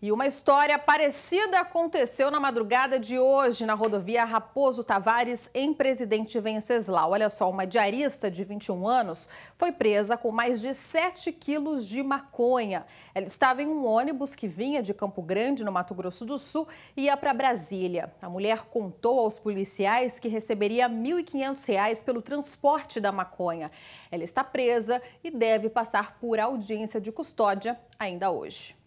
E uma história parecida aconteceu na madrugada de hoje na rodovia Raposo Tavares, em Presidente Venceslau. Olha só, uma diarista de 21 anos foi presa com mais de 7 quilos de maconha. Ela estava em um ônibus que vinha de Campo Grande, no Mato Grosso do Sul, e ia para Brasília. A mulher contou aos policiais que receberia R$ 1.500 pelo transporte da maconha. Ela está presa e deve passar por audiência de custódia ainda hoje.